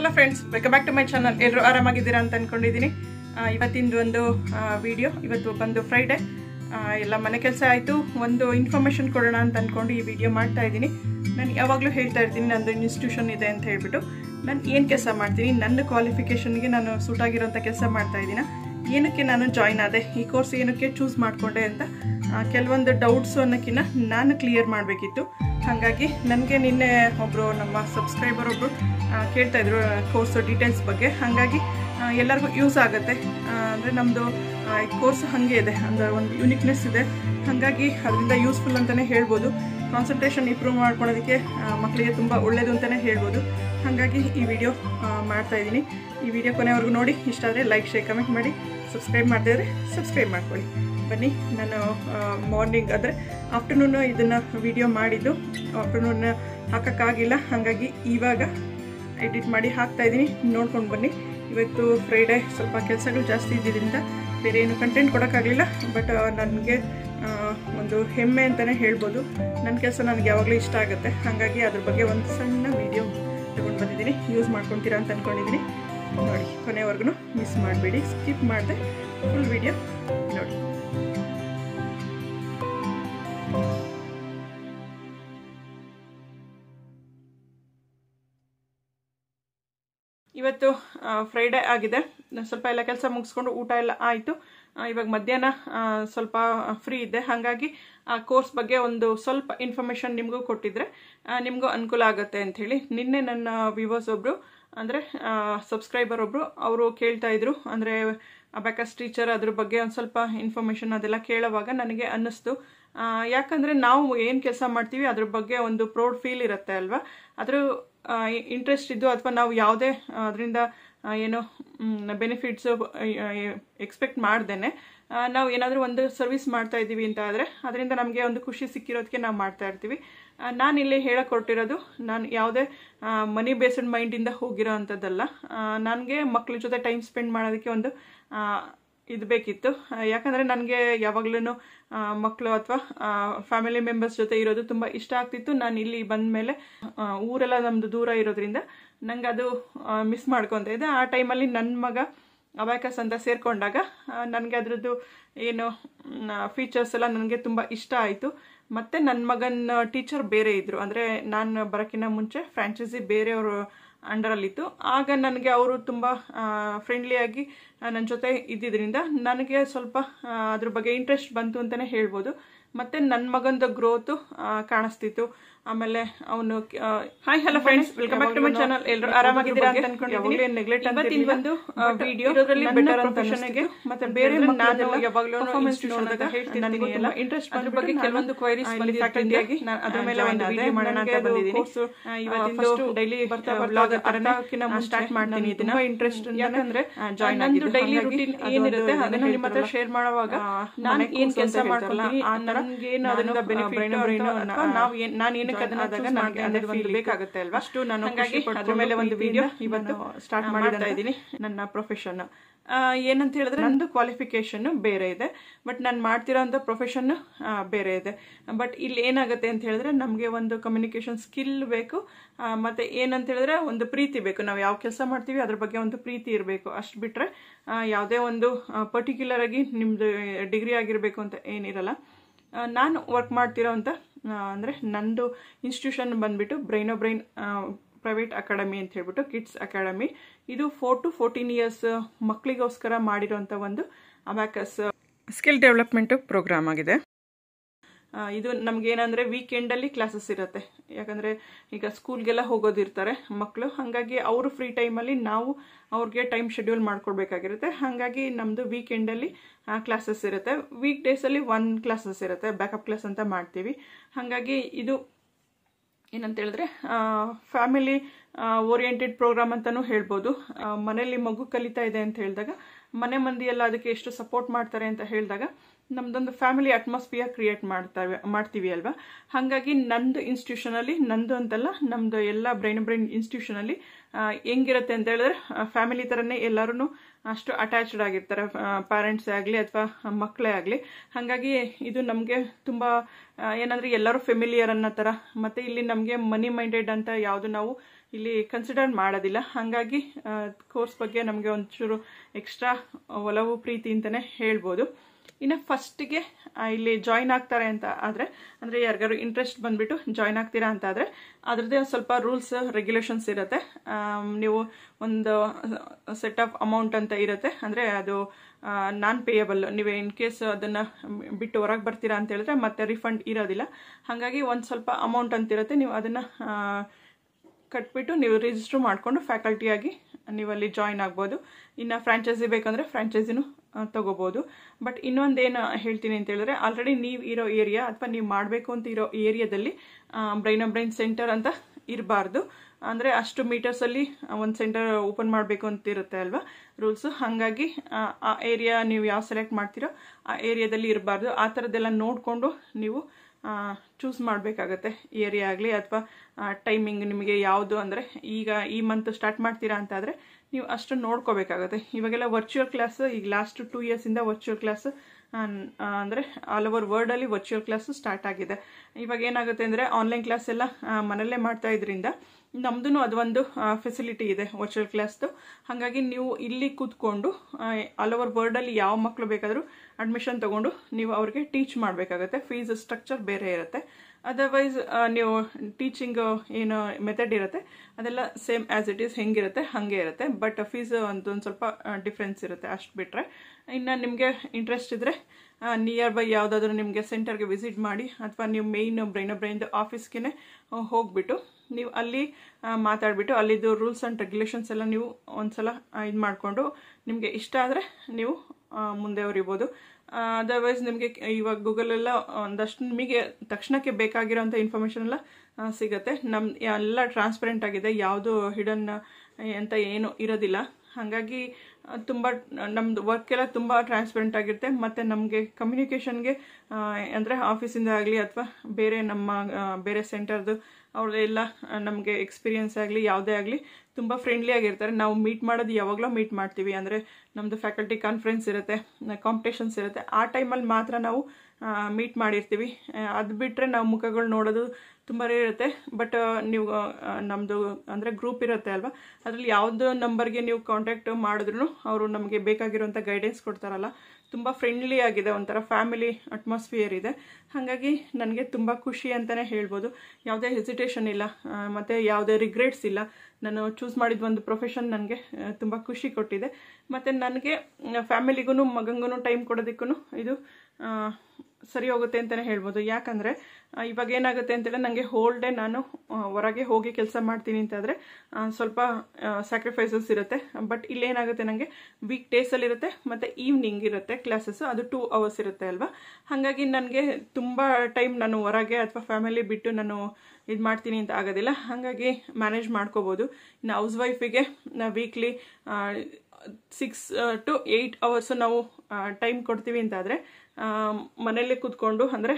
hello friends welcome back to my channel ಎಲ್ಲರೂ ಆರಾಮಾಗಿದ್ದೀರಾ ಅಂತ ಅಂದ್ಕೊಂಡಿದ್ದೀನಿ ಇವತ್ತಿಂದು ಒಂದು ವಿಡಿಯೋ ಇವತ್ತು ಬಂದು ಫ್ರೈಡೇ ಎಲ್ಲ ಮನೆ ಕೆಲಸ ಆಯಿತು ಒಂದು ಇನ್ಫಾರ್ಮೇಷನ್ ಕೊಡೋಣ ಅಂತ ಅಂದ್ಕೊಂಡು ಈ ವಿಡಿಯೋ ಮಾಡ್ತಾ ಇದ್ದೀನಿ ನಾನು ಯಾವಾಗಲೂ ಹೇಳ್ತಾ ಇರ್ತೀನಿ ನಂದು ಇನ್ಸ್ಟಿಟ್ಯೂಷನ್ ಇದೆ ಅಂತ ಹೇಳಿಬಿಟ್ಟು ನಾನು ಏನು ಕೆಲಸ ಮಾಡ್ತೀನಿ ನನ್ನ ಕ್ವಾಲಿಫಿಕೇಷನ್ಗೆ ನಾನು ಸೂಟ್ ಆಗಿರೋಂಥ ಕೆಲಸ ಮಾಡ್ತಾ ಇದ್ದೀನಿ ಏನಕ್ಕೆ ನಾನು ಜಾಯ್ನ್ ಆದೆ ಈ ಕೋರ್ಸ್ ಏನಕ್ಕೆ ಚೂಸ್ ಮಾಡಿಕೊಂಡೆ ಅಂತ ಕೆಲವೊಂದು ಡೌಟ್ಸು ಅನ್ನೋಕ್ಕಿಂತ ನಾನು ಕ್ಲಿಯರ್ ಮಾಡಬೇಕಿತ್ತು ಹಾಗಾಗಿ ನನಗೆ ನಿನ್ನೆ ಒಬ್ಬರು ನಮ್ಮ ಸಬ್ಸ್ಕ್ರೈಬರ್ ಒಬ್ಬರು ಕೇಳ್ತಾಯಿದ್ರು ಕೋರ್ಸ್ ಡೀಟೇಲ್ಸ್ ಬಗ್ಗೆ ಹಾಗಾಗಿ ಎಲ್ಲರಿಗೂ ಯೂಸ್ ಆಗುತ್ತೆ ಅಂದರೆ ನಮ್ಮದು ಕೋರ್ಸ್ ಹಾಗೆ ಇದೆ ಅಂದರೆ ಒಂದು ಯುನಿಕ್ನೆಸ್ ಇದೆ ಹಾಗಾಗಿ ಅದರಿಂದ ಯೂಸ್ಫುಲ್ ಅಂತಲೇ ಹೇಳ್ಬೋದು ಕಾನ್ಸಂಟ್ರೇಷನ್ ಇಂಪ್ರೂವ್ ಮಾಡ್ಕೊಳೋದಕ್ಕೆ ಮಕ್ಕಳಿಗೆ ತುಂಬ ಒಳ್ಳೆಯದು ಅಂತಲೇ ಹೇಳ್ಬೋದು ಹಾಗಾಗಿ ಈ ವಿಡಿಯೋ ಮಾಡ್ತಾಯಿದ್ದೀನಿ ಈ ವಿಡಿಯೋ ಕೊನೆವರೆಗೂ ನೋಡಿ ಇಷ್ಟ ಆದರೆ ಲೈಕ್ ಶೇರ್ ಕಮೆಂಟ್ ಮಾಡಿ ಸಬ್ಸ್ಕ್ರೈಬ್ ಮಾಡಿದ್ರೆ ಸಬ್ಸ್ಕ್ರೈಬ್ ಮಾಡ್ಕೊಳ್ಳಿ ಬನ್ನಿ ನಾನು ಮಾರ್ನಿಂಗ್ ಅಂದರೆ ಆಫ್ಟರ್ನೂನ್ ಇದನ್ನು ವಿಡಿಯೋ ಮಾಡಿದ್ದು ಆಫ್ಟರ್ನೂನ್ ಹಾಕೋಕ್ಕಾಗಿಲ್ಲ ಹಾಗಾಗಿ ಇವಾಗ ಎಡಿಟ್ ಮಾಡಿ ಹಾಕ್ತಾ ಇದ್ದೀನಿ ನೋಡ್ಕೊಂಡು ಬನ್ನಿ ಇವತ್ತು ಫ್ರೈಡೇ ಸ್ವಲ್ಪ ಕೆಲಸಗಳು ಜಾಸ್ತಿ ಇದ್ದಿದ್ದರಿಂದ ಬೇರೆ ಏನು ಕಂಟೆಂಟ್ ಕೊಡೋಕ್ಕಾಗಲಿಲ್ಲ ಬಟ್ ನನಗೆ ಒಂದು ಹೆಮ್ಮೆ ಅಂತಲೇ ಹೇಳ್ಬೋದು ನನ್ನ ಕೆಲಸ ನನಗೆ ಯಾವಾಗಲೂ ಇಷ್ಟ ಆಗುತ್ತೆ ಹಾಗಾಗಿ ಅದ್ರ ಬಗ್ಗೆ ಒಂದು ಸಣ್ಣ ವಿಡಿಯೋ ತೊಗೊಂಡು ಬಂದಿದ್ದೀನಿ ಯೂಸ್ ಮಾಡ್ಕೊತೀರಾ ಅಂತ ಅಂದ್ಕೊಂಡಿದ್ದೀನಿ ನೋಡಿ ಕೊನೆವರೆಗೂ ಮಿಸ್ ಮಾಡಬೇಡಿ ಸ್ಕಿಪ್ ಮಾಡಿದೆ ಫುಲ್ ವಿಡಿಯೋ ಫ್ರೈಡೇ ಆಗಿದೆ ಸ್ವಲ್ಪ ಎಲ್ಲ ಕೆಲಸ ಮುಗಿಸ್ಕೊಂಡು ಊಟ ಎಲ್ಲ ಆಯಿತು ಇವಾಗ ಮಧ್ಯಾಹ್ನ ಸ್ವಲ್ಪ ಫ್ರೀ ಇದೆ ಹಾಗಾಗಿ ಆ ಕೋರ್ಸ್ ಬಗ್ಗೆ ಒಂದು ಸ್ವಲ್ಪ ಇನ್ಫಾರ್ಮೇಷನ್ ನಿಮಗೂ ಕೊಟ್ಟಿದ್ರೆ ನಿಮಗೂ ಅನುಕೂಲ ಆಗುತ್ತೆ ಅಂಥೇಳಿ ನಿನ್ನೆ ನನ್ನ ವ್ಯೂವರ್ಸ್ ಒಬ್ಬರು ಅಂದರೆ ಸಬ್ಸ್ಕ್ರೈಬರ್ ಒಬ್ಬರು ಅವರು ಕೇಳ್ತಾ ಇದ್ರು ಅಂದರೆ ಬ್ಯಾಕಸ್ ಟೀಚರ್ ಅದ್ರ ಬಗ್ಗೆ ಒಂದು ಸ್ವಲ್ಪ ಇನ್ಫಾರ್ಮೇಷನ್ ಅದೆಲ್ಲ ಕೇಳುವಾಗ ನನಗೆ ಅನ್ನಿಸ್ತು ಯಾಕಂದರೆ ನಾವು ಏನು ಕೆಲಸ ಮಾಡ್ತೀವಿ ಅದ್ರ ಬಗ್ಗೆ ಒಂದು ಪ್ರೌಡ್ ಫೀಲ್ ಇರುತ್ತೆ ಅಲ್ವಾ ಅದ್ರ ಇಂಟ್ರೆಸ್ಟ್ ಇದ್ದು ಅಥವಾ ನಾವು ಯಾವುದೇ ಅದರಿಂದ ಏನೋ ಬೆನಿಫಿಟ್ಸ್ ಎಕ್ಸ್ಪೆಕ್ಟ್ ಮಾಡ್ದೇನೆ ನಾವು ಏನಾದರೂ ಒಂದು ಸರ್ವಿಸ್ ಮಾಡ್ತಾ ಇದ್ದೀವಿ ಅಂತ ಆದರೆ ಅದರಿಂದ ನಮಗೆ ಒಂದು ಖುಷಿ ಸಿಕ್ಕಿರೋದಕ್ಕೆ ನಾವು ಮಾಡ್ತಾ ಇರ್ತೀವಿ ನಾನು ಇಲ್ಲಿ ಹೇಳಕ್ಕೆ ನಾನು ಯಾವುದೇ ಮನಿ ಬೇಸ್ಡ್ ಮೈಂಡಿಂದ ಹೋಗಿರೋ ಅಂಥದ್ದಲ್ಲ ನನಗೆ ಮಕ್ಕಳ ಜೊತೆ ಟೈಮ್ ಸ್ಪೆಂಡ್ ಮಾಡೋದಕ್ಕೆ ಒಂದು ಇದು ಬೇಕಿತ್ತು ಯಾಕಂದರೆ ನನಗೆ ಯಾವಾಗಲೂ ಮಕ್ಕಳು ಅಥವಾ ಫ್ಯಾಮಿಲಿ ಮೆಂಬರ್ಸ್ ಜೊತೆ ಇರೋದು ತುಂಬ ಇಷ್ಟ ಆಗ್ತಿತ್ತು ನಾನು ಇಲ್ಲಿ ಬಂದ ಮೇಲೆ ಊರೆಲ್ಲ ನಮ್ಮದು ದೂರ ಇರೋದ್ರಿಂದ ನಂಗೆ ಅದು ಮಿಸ್ ಮಾಡ್ಕೊತಾ ಇದೆ ಆ ಟೈಮಲ್ಲಿ ನನ್ನ ಮಗ ಅಬಾಕಸ್ ಅಂತ ಸೇರಿಕೊಂಡಾಗ ನನಗೆ ಅದರದ್ದು ಏನು ಫೀಚರ್ಸ್ ಎಲ್ಲ ನನಗೆ ತುಂಬ ಇಷ್ಟ ಆಯಿತು ಮತ್ತು ನನ್ನ ಮಗನ ಟೀಚರ್ ಬೇರೆ ಇದ್ದರು ಅಂದರೆ ನಾನು ಬರೋಕ್ಕಿಂತ ಮುಂಚೆ ಫ್ರ್ಯಾಂಚೈಸಿ ಬೇರೆಯವರು ಅಂಡರಲ್ಲಿತ್ತು ಆಗ ನನಗೆ ಅವರು ತುಂಬ ಫ್ರೆಂಡ್ಲಿಯಾಗಿ ನನ್ನ ಜೊತೆ ಇದ್ದಿದ್ದರಿಂದ ನನಗೆ ಸ್ವಲ್ಪ ಅದ್ರ ಬಗ್ಗೆ ಇಂಟ್ರೆಸ್ಟ್ ಬಂತು ಅಂತಲೇ ಹೇಳ್ಬೋದು ಮತ್ತು ನನ್ನ ಮಗನದು ಗ್ರೋತು ಕಾಣಿಸ್ತಿತ್ತು ಆಮೇಲೆ ಅವನು hi hello friends welcome back to my channel ಎಲ್ಲರೂ ಆರಾಮಾಗಿದ್ದೀರಾ ಅಂತ ಅನ್ಕೊಂಡಿದ್ದೀನಿ ನೆಗ್ಲೆಕ್ಟ್ ಅಂತ ಒಂದು ವಿಡಿಯೋ ಇದರಲ್ಲಿ ಬೆಟರ್ ಅಂತ ಮತ್ತೆ ಬೇರೆ ನಾನು ಯಾವಾಗಲೂ ಪರ್ಫಾರ್ಮೆನ್ಸ್ ನೋಡಿದಾಗ ಹೇಳ್ತೀನಿ ಎಲ್ಲ ಇಂಟ್ರೆಸ್ಟ್ ಅದ್ರ ಬಗ್ಗೆ ಕೆಲವೊಂದು ಕ್ವೈರೀಸ್ ಬಂದಿದೆ ಫ್ಯಾಕಲ್ಟಿಯಾಗಿ ನಾನು ಅದರ ಮೇಲೆ ಒಂದು ವಿಡಿಯೋ ಮಾಡೋಣ ಅಂತ ಬಂದಿದ್ದೀನಿ ಇವತ್ತಿಂದ ಡೈಲಿ ಬರ್ತಾ ಬ್ಲಾಗ್ ಅರನಾಕಿನ ಸ್ಟಾರ್ಟ್ ಮಾಡ್ತೀನಿ ಇದನ್ನ ಇಂಟ್ರೆಸ್ಟ್ ಯಾಕಂದ್ರೆ ಜಾಯಿನ್ ಆಗಿದ್ದು ಡೈಲಿ ರೂಟೀನ್ ಏನಿರುತ್ತೆ ಅದನ್ನ ನಿಮ್ಮ ಹತ್ರ ಶೇರ್ ಮಾಡುವಾಗ ನಾನು ಏನು ಕೆಲಸ ಆ ನನಗೆ ಏನು ಅದನ್ನ ಬೆನಿಫಿಟ್ ನಾವು ನಾನು ಒಂದು ಬೇಕಾಗುತ್ತೆ ಅಲ್ವಾ ಅಷ್ಟು ನಾನು ಮೇಲೆ ಒಂದು ವಿಡಿಯೋ ಇವತ್ತು ಸ್ಟಾರ್ಟ್ ಮಾಡ್ತಾ ಇದ್ದೀನಿ ನನ್ನ ಪ್ರೊಫೆಷನ್ ಏನಂತ ಹೇಳಿದ್ರೆ ನಂದು ಕ್ವಾಲಿಫಿಕೇಶನ್ ಬೇರೆ ಇದೆ ಬಟ್ ನಾನು ಮಾಡ್ತಿರೋ ಅಂತ ಪ್ರೊಫೆಷನ್ ಬೇರೆ ಇದೆ ಬಟ್ ಇಲ್ಲಿ ಏನಾಗುತ್ತೆ ಅಂತ ಹೇಳಿದ್ರೆ ನಮಗೆ ಒಂದು ಕಮ್ಯುನಿಕೇಷನ್ ಸ್ಕಿಲ್ ಬೇಕು ಮತ್ತೆ ಏನಂತ ಹೇಳಿದ್ರೆ ಒಂದು ಪ್ರೀತಿ ಬೇಕು ನಾವು ಯಾವ ಕೆಲಸ ಮಾಡ್ತೀವಿ ಅದ್ರ ಬಗ್ಗೆ ಒಂದು ಪ್ರೀತಿ ಇರಬೇಕು ಅಷ್ಟು ಬಿಟ್ರೆ ಯಾವುದೇ ಒಂದು ಪರ್ಟಿಕ್ಯುಲರ್ ಆಗಿ ನಿಮ್ದು ಡಿಗ್ರಿ ಆಗಿರಬೇಕು ಅಂತ ಏನಿರಲ್ಲ ನಾನು ವರ್ಕ್ ಮಾಡ್ತಿರೋ ಅಂದರೆ ನಂದು ಇನ್ಸ್ಟಿಟ್ಯೂಷನ್ ಬಂದುಬಿಟ್ಟು ಬ್ರೈನೋ ಬ್ರೈನ್ ಪ್ರೈವೇಟ್ ಅಕಾಡೆಮಿ ಅಂತ ಹೇಳ್ಬಿಟ್ಟು ಕಿಡ್ಸ್ ಅಕಾಡೆಮಿ ಇದು ಫೋರ್ ಟು ಫೋರ್ಟೀನ್ ಇಯರ್ಸ್ ಮಕ್ಕಳಿಗೋಸ್ಕರ ಮಾಡಿರೋಂಥ ಒಂದು ಅಬ್ಯಾಕಸ್ ಸ್ಕಿಲ್ ಡೆವಲಪ್ಮೆಂಟ್ ಪ್ರೋಗ್ರಾಮ್ ಆಗಿದೆ ಇದು ವೀಕೆಂಡ್ ವೀಕೆಂಡಲ್ಲಿ ಕ್ಲಾಸಸ್ ಇರುತ್ತೆ ಯಾಕಂದ್ರೆ ಈಗ ಸ್ಕೂಲ್ಗೆಲ್ಲ ಹೋಗೋದಿರ್ತಾರೆ ಮಕ್ಕಳು ಹಾಗಾಗಿ ಅವರು ಫ್ರೀ ಟೈಮಲ್ಲಿ ನಾವು ಅವ್ರಿಗೆ ಟೈಮ್ ಶೆಡ್ಯೂಲ್ ಮಾಡ್ಕೊಡ್ಬೇಕಾಗಿರುತ್ತೆ ಹಾಗಾಗಿ ವೀಕೆಂಡ್ ವೀಕೆಂಡಲ್ಲಿ ಕ್ಲಾಸಸ್ ಇರುತ್ತೆ ವೀಕ್ ಡೇಸಲ್ಲಿ ಒನ್ ಕ್ಲಾಸಸ್ ಇರುತ್ತೆ ಬ್ಯಾಕಪ್ ಕ್ಲಾಸ್ ಅಂತ ಮಾಡ್ತೀವಿ ಹಾಗಾಗಿ ಇದು ಏನಂತ ಹೇಳಿದ್ರೆ ಫ್ಯಾಮಿಲಿ ಓರಿಯೆಂಟೆಡ್ ಪ್ರೋಗ್ರಾಮ್ ಅಂತಲೂ ಹೇಳ್ಬೋದು ಮನೆಯಲ್ಲಿ ಮಗು ಕಲಿತಾ ಇದೆ ಅಂತ ಹೇಳಿದಾಗ ಮನೆ ಮಂದಿ ಎಲ್ಲ ಅದಕ್ಕೆ ಎಷ್ಟು ಸಪೋರ್ಟ್ ಮಾಡ್ತಾರೆ ಅಂತ ಹೇಳಿದಾಗ ನಮ್ಮದೊಂದು ಫ್ಯಾಮಿಲಿ ಅಟ್ಮಾಸ್ಫಿಯರ್ ಕ್ರಿಯೇಟ್ ಮಾಡ್ತಾವೆ ಮಾಡ್ತೀವಿ ಅಲ್ವಾ ಹಾಗಾಗಿ ನಂದು ಇನ್ಸ್ಟಿಟ್ಯೂಷನಲ್ಲಿ ನಂದು ಅಂತಲ್ಲ ನಮ್ದು ಎಲ್ಲ ಬ್ರೈನ್ ಬ್ರೈನ್ ಇನ್ಸ್ಟಿಟ್ಯೂಷನಲ್ಲಿ ಹೆಂಗಿರುತ್ತೆ ಅಂತ ಹೇಳಿದ್ರೆ ಫ್ಯಾಮಿಲಿ ಥರನೇ ಎಲ್ಲರೂ ಅಷ್ಟು ಅಟ್ಯಾಚ್ಡ್ ಆಗಿರ್ತಾರೆ ಪ್ಯಾರೆಂಟ್ಸೇ ಆಗಲಿ ಅಥವಾ ಮಕ್ಕಳೇ ಆಗಲಿ ಹಾಗಾಗಿ ಇದು ನಮಗೆ ತುಂಬ ಏನಂದರೆ ಎಲ್ಲರೂ ಫೆಮಿಲಿಯರ್ ಅನ್ನೋ ಥರ ಮತ್ತು ಇಲ್ಲಿ ನಮಗೆ ಮನಿ ಮೈಂಡೆಡ್ ಅಂತ ಯಾವುದು ನಾವು ಇಲ್ಲಿ ಕನ್ಸಿಡರ್ ಮಾಡೋದಿಲ್ಲ ಹಾಗಾಗಿ ಕೋರ್ಸ್ ಬಗ್ಗೆ ನಮಗೆ ಒಂಚೂರು ಎಕ್ಸ್ಟ್ರಾ ಒಲವು ಪ್ರೀತಿ ಅಂತಲೇ ಹೇಳ್ಬೋದು ಇನ್ನು ಫಸ್ಟಿಗೆ ಇಲ್ಲಿ ಜಾಯಿನ್ ಆಗ್ತಾರೆ ಅಂತ ಆದರೆ ಅಂದರೆ ಯಾರಿಗಾರು ಇಂಟ್ರೆಸ್ಟ್ ಬಂದುಬಿಟ್ಟು ಜಾಯ್ನ್ ಆಗ್ತೀರಾ ಅಂತ ಆದರೆ ಅದರದ್ದೇ ಒಂದು ಸ್ವಲ್ಪ ರೂಲ್ಸ್ ರೆಗ್ಯುಲೇಷನ್ಸ್ ಇರುತ್ತೆ ನೀವು ಒಂದು ಸೆಟ್ ಆಫ್ ಅಮೌಂಟ್ ಅಂತ ಇರುತ್ತೆ ಅಂದರೆ ಅದು ನಾನ್ ಪೇಯಬಲ್ ನೀವು ಇನ್ ಕೇಸ್ ಅದನ್ನು ಬಿಟ್ಟು ಹೊರಗೆ ಬರ್ತೀರಾ ಅಂತ ಹೇಳಿದ್ರೆ ಮತ್ತೆ ರಿಫಂಡ್ ಇರೋದಿಲ್ಲ ಹಾಗಾಗಿ ಒಂದು ಸ್ವಲ್ಪ ಅಮೌಂಟ್ ಅಂತಿರುತ್ತೆ ನೀವು ಅದನ್ನು ಕಟ್ಬಿಟ್ಟು ನೀವು ರಿಜಿಸ್ಟ್ರ್ ಮಾಡಿಕೊಂಡು ಫ್ಯಾಕಲ್ಟಿಯಾಗಿ ನೀವು ಅಲ್ಲಿ ಜಾಯಿನ್ ಆಗ್ಬೋದು ಇನ್ನು ಫ್ರ್ಯಾಂಚೈಸಿ ಬೇಕಂದರೆ ಫ್ರ್ಯಾಂಚೈಸಿನೂ ತಗೋಬೋದು ಬಟ್ ಇನ್ನೊಂದೇನು ಹೇಳ್ತೀನಿ ಅಂತ ಹೇಳಿದ್ರೆ ಆಲ್ರೆಡಿ ನೀವು ಇರೋ ಏರಿಯಾ ಅಥವಾ ನೀವು ಮಾಡಬೇಕು ಅಂತ ಇರೋ ಏರಿಯಾದಲ್ಲಿ ಬ್ರೈನ್ ಬ್ರೈನ್ ಸೆಂಟರ್ ಅಂತ ಇರಬಾರ್ದು ಅಂದರೆ ಅಷ್ಟು ಮೀಟರ್ಸಲ್ಲಿ ಒಂದು ಸೆಂಟರ್ ಓಪನ್ ಮಾಡಬೇಕು ಅಂತ ಇರುತ್ತೆ ಅಲ್ವಾ ರೂಲ್ಸು ಹಾಗಾಗಿ ಆ ಏರಿಯಾ ನೀವು ಯಾವ ಸೆಲೆಕ್ಟ್ ಮಾಡ್ತೀರೋ ಆ ಏರಿಯಾದಲ್ಲಿ ಇರಬಾರ್ದು ಆ ಥರದ್ದೆಲ್ಲ ನೋಡಿಕೊಂಡು ನೀವು ಚೂಸ್ ಮಾಡಬೇಕಾಗತ್ತೆ ಏರಿಯಾ ಆಗಲಿ ಅಥವಾ ಟೈಮಿಂಗ್ ನಿಮಗೆ ಯಾವುದು ಅಂದರೆ ಈಗ ಈ ಮಂತ್ ಸ್ಟಾರ್ಟ್ ಮಾಡ್ತೀರಾ ಅಂತಾದರೆ ನೀವು ಅಷ್ಟು ನೋಡ್ಕೋಬೇಕಾಗುತ್ತೆ ಇವಾಗೆಲ್ಲ ವರ್ಚುವಲ್ ಕ್ಲಾಸ್ ಈಗ ಲಾಸ್ಟ್ ಟೂ ಇಯರ್ಸಿಂದ ವರ್ಚುವಲ್ ಕ್ಲಾಸ್ ಅಂದರೆ ಆಲ್ ಓವರ್ ವರ್ಲ್ಡಲ್ಲಿ ವರ್ಚುವಲ್ ಕ್ಲಾಸು ಸ್ಟಾರ್ಟ್ ಆಗಿದೆ ಇವಾಗ ಏನಾಗುತ್ತೆ ಅಂದರೆ ಆನ್ಲೈನ್ ಕ್ಲಾಸ್ ಎಲ್ಲ ಮನೆಯಲ್ಲೇ ಮಾಡ್ತಾ ಇದ್ರಿಂದ ನಮ್ದು ಅದೊಂದು ಫೆಸಿಲಿಟಿ ಇದೆ ವರ್ಚುವಲ್ ಕ್ಲಾಸ್ದು ಹಾಗಾಗಿ ನೀವು ಇಲ್ಲಿ ಕೂತ್ಕೊಂಡು ಆಲ್ ಓವರ್ ವರ್ಲ್ಡಲ್ಲಿ ಯಾವ ಮಕ್ಕಳು ಬೇಕಾದರೂ ಅಡ್ಮಿಷನ್ ತೊಗೊಂಡು ನೀವು ಅವ್ರಿಗೆ ಟೀಚ್ ಮಾಡಬೇಕಾಗತ್ತೆ ಫೀಸ್ ಸ್ಟ್ರಕ್ಚರ್ ಬೇರೆ ಇರುತ್ತೆ ಅದರ್ವೈಸ್ uh, ನೀವು ಟೀಚಿಂಗ್ uh, ಏನು ಮೆಥಡ್ ಇರುತ್ತೆ ಅದೆಲ್ಲ ಸೇಮ್ ಆ್ಯಸ್ ಇಟ್ ಈಸ್ ಹೆಂಗಿರುತ್ತೆ ಹಾಗೆ ಇರುತ್ತೆ ಬಟ್ ಫೀಸ್ ಒಂದೊಂದು ಸ್ವಲ್ಪ ಡಿಫ್ರೆನ್ಸ್ uh, ಇರುತ್ತೆ ಅಷ್ಟು ಬಿಟ್ಟರೆ ಇನ್ನು ನಿಮಗೆ ಇಂಟ್ರೆಸ್ಟ್ ಇದ್ದರೆ ನಿಯರ್ ಬೈ ಯಾವುದಾದ್ರೂ ನಿಮಗೆ ಸೆಂಟರ್ಗೆ ವಿಸಿಟ್ ಮಾಡಿ ಅಥವಾ ನೀವು ಮೇಯ್ನ್ ಬ್ರೈನ್ ಬ್ರೈನ್ದು ಆಫೀಸ್ಗೆ ಹೋಗಿಬಿಟ್ಟು ನೀವು ಅಲ್ಲಿ ಮಾತಾಡಿಬಿಟ್ಟು ಅಲ್ಲಿದ್ದು ರೂಲ್ಸ್ ಆ್ಯಂಡ್ ರೆಗ್ಯುಲೇಷನ್ಸ್ ಎಲ್ಲ ನೀವು ಒಂದು ಸಲ ಇದು ಮಾಡಿಕೊಂಡು ನಿಮಗೆ ಇಷ್ಟ ಆದರೆ ನೀವು ಮುಂದೆ ಅವರಿಬೋದು ಅದರ್ವೈಸ್ ನಿಮಗೆ ಇವಾಗ ಗೂಗಲೆಲ್ಲ ಒಂದಷ್ಟು ನಿಮಗೆ ತಕ್ಷಣಕ್ಕೆ ಬೇಕಾಗಿರೋಂಥ ಇನ್ಫಾರ್ಮೇಷನ್ ಎಲ್ಲ ಸಿಗುತ್ತೆ ನಮ್ಮ ಎಲ್ಲ ಟ್ರಾನ್ಸ್ಪರೆಂಟ್ ಆಗಿದೆ ಯಾವುದು ಹಿಡನ್ ಅಂತ ಏನು ಇರೋದಿಲ್ಲ ಹಾಗಾಗಿ ತುಂಬ ನಮ್ಮದು ವರ್ಕ್ ತುಂಬ ಟ್ರಾನ್ಸ್ಪರೆಂಟ್ ಆಗಿರುತ್ತೆ ಮತ್ತು ನಮಗೆ ಕಮ್ಯುನಿಕೇಷನ್ಗೆ ಅಂದರೆ ಆಫೀಸಿಂದ ಆಗಲಿ ಅಥವಾ ಬೇರೆ ನಮ್ಮ ಬೇರೆ ಸೆಂಟರ್ದು ಅವ್ರದ್ದೆಲ್ಲ ನಮಗೆ ಎಕ್ಸ್ಪೀರಿಯನ್ಸ್ ಆಗಲಿ ಯಾವುದೇ ಆಗಲಿ ತುಂಬ ಆಗಿರ್ತಾರೆ ನಾವು ಮೀಟ್ ಮಾಡೋದು ಯಾವಾಗಲೂ ಮೀಟ್ ಮಾಡ್ತೀವಿ ಅಂದರೆ ನಮ್ಮದು ಫ್ಯಾಕಲ್ಟಿ ಕಾನ್ಫರೆನ್ಸ್ ಇರುತ್ತೆ ಕಾಂಪಿಟೇಷನ್ಸ್ ಇರುತ್ತೆ ಆ ಟೈಮಲ್ಲಿ ಮಾತ್ರ ನಾವು ಮೀಟ್ ಮಾಡಿರ್ತೀವಿ ಅದು ಬಿಟ್ಟರೆ ನಾವು ಮುಖಗಳು ನೋಡೋದು ತುಂಬ ಇರುತ್ತೆ ಬಟ್ ನೀವು ನಮ್ಮದು ಅಂದರೆ ಗ್ರೂಪ್ ಇರುತ್ತೆ ಅಲ್ವಾ ಅದರಲ್ಲಿ ಯಾವುದು ನಂಬರ್ಗೆ ನೀವು ಕಾಂಟ್ಯಾಕ್ಟ್ ಮಾಡಿದ್ರು ಅವರು ನಮಗೆ ಬೇಕಾಗಿರುವಂಥ ಗೈಡೆನ್ಸ್ ಕೊಡ್ತಾರಲ್ಲ ತುಂಬ ಫ್ರೆಂಡ್ಲಿ ಆಗಿದೆ ಒಂಥರ ಫ್ಯಾಮಿಲಿ ಅಟ್ಮಾಸ್ಫಿಯರ್ ಇದೆ ಹಾಗಾಗಿ ನನಗೆ ತುಂಬ ಖುಷಿ ಅಂತಲೇ ಹೇಳ್ಬೋದು ಯಾವುದೇ ಹೆಸಿಟೇಷನ್ ಇಲ್ಲ ಮತ್ತು ಯಾವುದೇ ರಿಗ್ರೆಟ್ಸ್ ಇಲ್ಲ ನಾನು ಚೂಸ್ ಮಾಡಿದ ಒಂದು ಪ್ರೊಫೆಷನ್ ನನಗೆ ತುಂಬ ಖುಷಿ ಕೊಟ್ಟಿದೆ ಮತ್ತು ನನಗೆ ಫ್ಯಾಮಿಲಿಗೂ ಮಗಂಗೂ ಟೈಮ್ ಕೊಡೋದಕ್ಕೂ ಇದು ಸರಿ ಹೋಗುತ್ತೆ ಅಂತಲೇ ಹೇಳ್ಬೋದು ಯಾಕಂದರೆ ಇವಾಗ ಏನಾಗುತ್ತೆ ಅಂತೇಳಿ ನನಗೆ ಹೋಲ್ ಡೇ ನಾನು ಹೊರಗೆ ಹೋಗಿ ಕೆಲಸ ಮಾಡ್ತೀನಿ ಅಂತಂದರೆ ಸ್ವಲ್ಪ ಸ್ಯಾಕ್ರಿಫೈಸಸ್ ಇರುತ್ತೆ ಬಟ್ ಇಲ್ಲೇನಾಗುತ್ತೆ ನನಗೆ ವೀಕ್ ಇರುತ್ತೆ ಮತ್ತು ಈವ್ನಿಂಗ್ ಇರುತ್ತೆ ಕ್ಲಾಸಸ್ಸು ಅದು ಟೂ ಅವರ್ಸ್ ಇರುತ್ತೆ ಅಲ್ವಾ ಹಾಗಾಗಿ ನನಗೆ ತುಂಬ ಟೈಮ್ ನಾನು ಹೊರಗೆ ಅಥವಾ ಫ್ಯಾಮಿಲಿ ಬಿಟ್ಟು ನಾನು ಇದು ಮಾಡ್ತೀನಿ ಅಂತ ಆಗೋದಿಲ್ಲ ಹಾಗಾಗಿ ಮ್ಯಾನೇಜ್ ಮಾಡ್ಕೋಬೋದು ಇನ್ನು ಹೌಸ್ ವೈಫಿಗೆ weekly six to eight hours ನಾವು ಟೈಮ್ ಕೊಡ್ತೀವಿ ಅಂತಾದರೆ ಮನೆಯಲ್ಲೇ ಕೂತ್ಕೊಂಡು ಅಂದರೆ